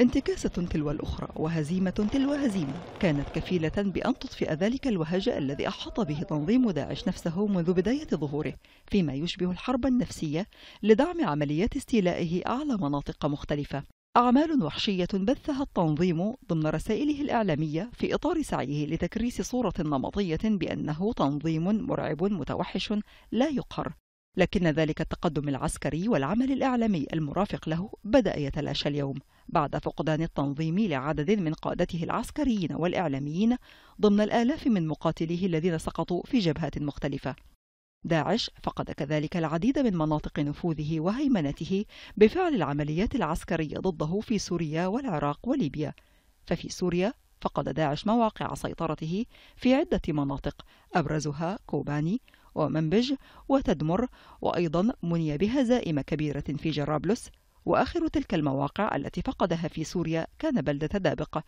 انتكاسة تلو الأخرى وهزيمة تلو هزيمة كانت كفيلة بأن تطفئ ذلك الوهج الذي أحاط به تنظيم داعش نفسه منذ بداية ظهوره فيما يشبه الحرب النفسية لدعم عمليات استيلائه أعلى مناطق مختلفة أعمال وحشية بثها التنظيم ضمن رسائله الإعلامية في إطار سعيه لتكريس صورة نمطية بأنه تنظيم مرعب متوحش لا يقهر لكن ذلك التقدم العسكري والعمل الإعلامي المرافق له بدأ يتلاشى اليوم بعد فقدان التنظيم لعدد من قادته العسكريين والإعلاميين ضمن الآلاف من مقاتليه الذين سقطوا في جبهات مختلفة داعش فقد كذلك العديد من مناطق نفوذه وهيمنته بفعل العمليات العسكرية ضده في سوريا والعراق وليبيا ففي سوريا فقد داعش مواقع سيطرته في عدة مناطق أبرزها كوباني ومنبج وتدمر وأيضا مني بها زائمة كبيرة في جرابلس وآخر تلك المواقع التي فقدها في سوريا كان بلدة دابق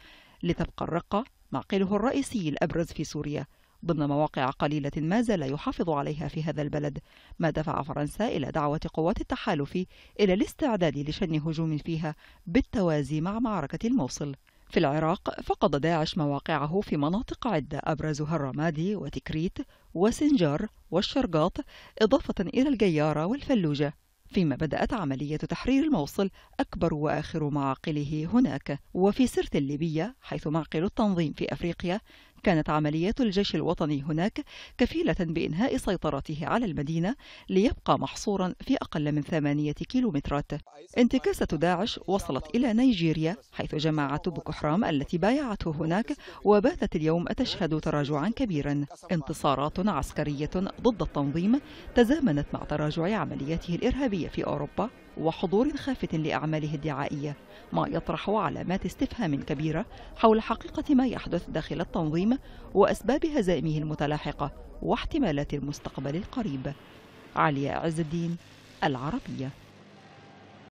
لتبقى الرقة معقله الرئيسي الأبرز في سوريا ضمن مواقع قليلة ما زال يحافظ عليها في هذا البلد ما دفع فرنسا إلى دعوة قوات التحالف إلى الاستعداد لشن هجوم فيها بالتوازي مع معركة الموصل في العراق فقد داعش مواقعه في مناطق عدة أبرزها الرمادي وتكريت وسنجار والشرقاط إضافة إلى الجيارة والفلوجة فيما بدأت عملية تحرير الموصل أكبر وآخر معاقله هناك وفي سرت الليبية حيث معقل التنظيم في أفريقيا كانت عمليات الجيش الوطني هناك كفيلة بإنهاء سيطرته على المدينة ليبقى محصورا في أقل من ثمانية كيلومترات انتكاسة داعش وصلت إلى نيجيريا حيث جماعة بوكو حرام التي بايعته هناك وباتت اليوم تشهد تراجعا كبيرا انتصارات عسكرية ضد التنظيم تزامنت مع تراجع عملياته الإرهابية في أوروبا وحضور خافت لأعماله الدعائية ما يطرح علامات استفهام كبيرة حول حقيقة ما يحدث داخل التنظيم القديم وأسباب هزائمه المتلاحقة واحتمالات المستقبل القريب علي عز الدين العربية